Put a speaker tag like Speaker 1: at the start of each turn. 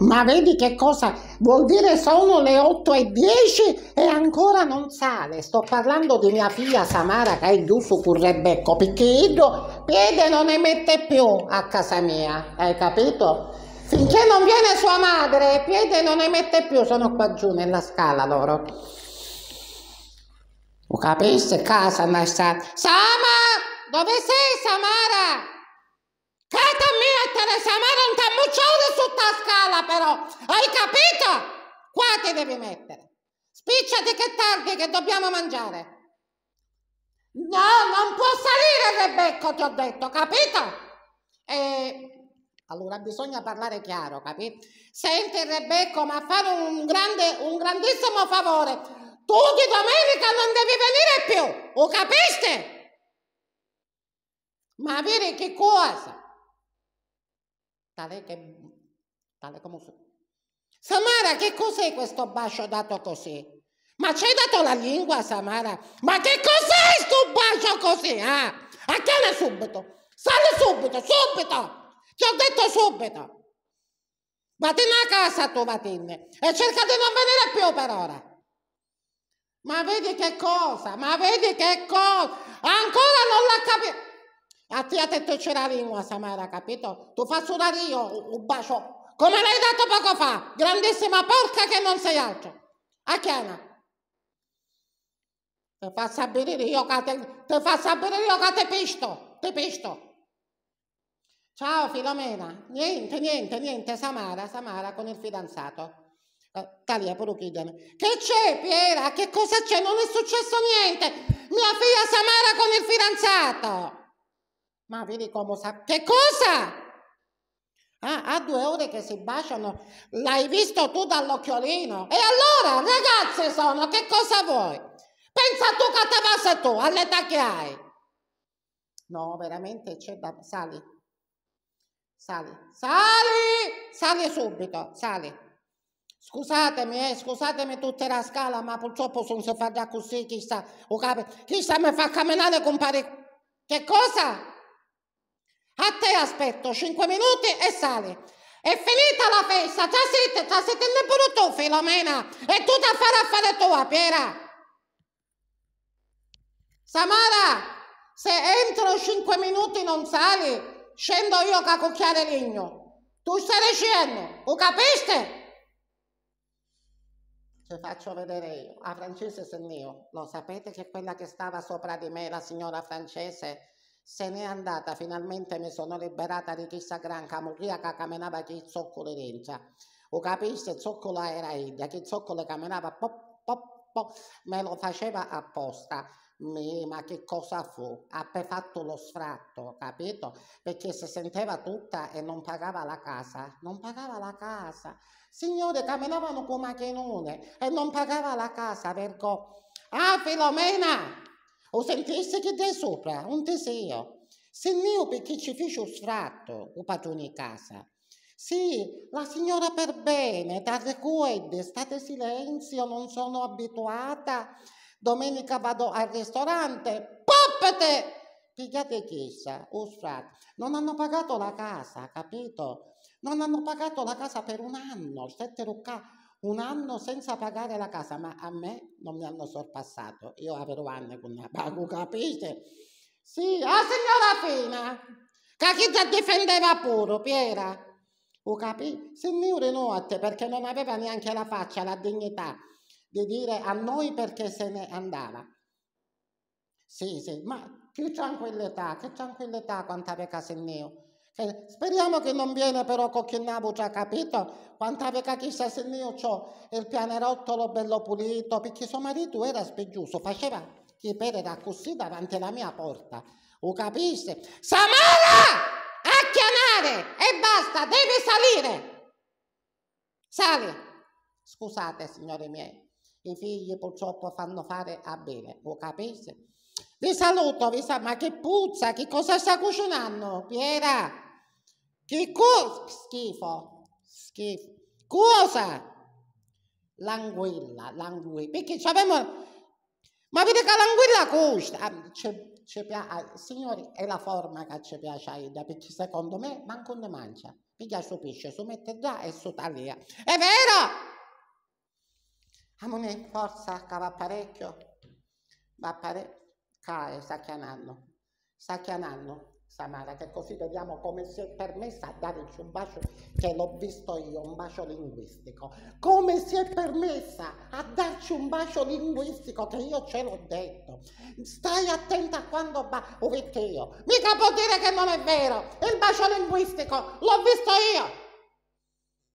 Speaker 1: Ma vedi che cosa vuol dire sono le 8 e 10 e ancora non sale. Sto parlando di mia figlia Samara che è giù su Currebecco, picchiddo, piede non ne mette più a casa mia, hai capito? Finché non viene sua madre, piede non ne mette più, sono qua giù nella scala loro. Lo capisci? Casa, ma sta... Sama! Dove sei, Samara? però, hai capito? Qua ti devi mettere. Spicciati che tardi che dobbiamo mangiare. No, non può salire Rebecco, ti ho detto, capito? E... Allora bisogna parlare chiaro, capito? Senti Rebecco, ma fare un, grande, un grandissimo favore. Tu di domenica non devi venire più, lo capiste? Ma avere che cosa? Tale che tale come fu. Samara, che cos'è questo bacio dato così? Ma ci hai dato la lingua, Samara? Ma che cos'è questo bacio così? Eh? Ah? A cane subito! Sale subito, subito! Ti ho detto subito! Vattene a casa tu, vattene, e cerca di non venire più per ora. Ma vedi che cosa? Ma vedi che cosa? Ancora non l'ha capito. A te ha detto c'è la lingua, Samara, capito? Tu fai suonare io un bacio come l'hai dato poco fa, grandissima porca che non sei altro. A Chiana. Te fa sapere io che te, te fa sapere io che te pisto, te pisto. Ciao Filomena, niente, niente, niente, Samara, Samara con il fidanzato. Eh, Talia, pure Che c'è Piera? Che cosa c'è? Non è successo niente. Mia figlia Samara con il fidanzato. Ma vedi come sa... Che cosa? Ah, a due ore che si baciano, l'hai visto tu dall'occhiolino? E allora, ragazze sono, che cosa vuoi? Pensa tu che te tu, all'età che hai. No, veramente c'è da... Sali, sali, sali, sali subito, sali. Scusatemi, eh, scusatemi tutta la scala, ma purtroppo sono se fa già così, chissà, o capi, chissà mi fa camminare compare... Che cosa? A te aspetto 5 minuti e sali. È finita la festa, già siete, già siete nemmeno tu Filomena e tu da fare a fare tua Piera. Samara, se entro 5 minuti non sali, scendo io a cucchiare legno. Tu stai scendo, lo capiste? Ci faccio vedere io, a Francesca mio. Lo sapete che quella che stava sopra di me, la signora francese, se n'è andata, finalmente mi sono liberata di questa gran camurriaca che camminava chi zoccole dentro. O capisci, zoccola era ella, chi zoccole camminava pop pop pop, me lo faceva apposta. Mi, ma che cosa fu? Ha fatto lo sfratto, capito? Perché si sentiva tutta e non pagava la casa, non pagava la casa. Signore, camminavano con macchinone e non pagava la casa, vergogna. Ah, Filomena! o sentisse che dai sopra un teseo. Se mio perché ci fece un sfratto, o padrone in casa. Sì, la signora per bene, date cuede, state silenzio, non sono abituata. Domenica vado al ristorante, poppete! Pigliate chiesa, o sfratto. Non hanno pagato la casa, capito? Non hanno pagato la casa per un anno, sette ruccate un anno senza pagare la casa, ma a me non mi hanno sorpassato. Io avevo anni con la pago, capite? Sì, ah signora Fina, che chi già difendeva pure, Piera. Ho capito? Signore notte, perché non aveva neanche la faccia, la dignità di dire a noi perché se ne andava. Sì, sì, ma che tranquillità, che tranquillità quanta aveva mio speriamo che non viene però Cocchinabu, già cioè, capito? Quando aveva chissà se io ho il pianerottolo bello pulito, perché suo marito era spigiuso, faceva che per era così davanti alla mia porta. Lo capisce? Samara! A chiamare! E basta, devi salire! Sali! Scusate, signori miei, i figli purtroppo fanno fare a bene, lo capisce? Vi saluto, vi sa- ma che puzza, che cosa sta cucinando? Piera! Che cosa? Schifo. Schifo. Cosa? L'anguilla, l'anguilla. Perché avevamo... Ma vedi che l'anguilla costa. Ah, ci, ci ah, signori, è la forma che ci piace Aida, perché secondo me manco ne mangia. Piglia suo pesce, su mette già e su taglia. È vero! Amone, ah, forza, che va parecchio. Va parecchio. Cae, eh, sta chianando. Sta chianando. Samara, che così vediamo come si è permessa a darci un bacio, che l'ho visto io, un bacio linguistico. Come si è permessa a darci un bacio linguistico, che io ce l'ho detto. Stai attenta a quando ba- ho io. Mica può dire che non è vero, il bacio linguistico l'ho visto io.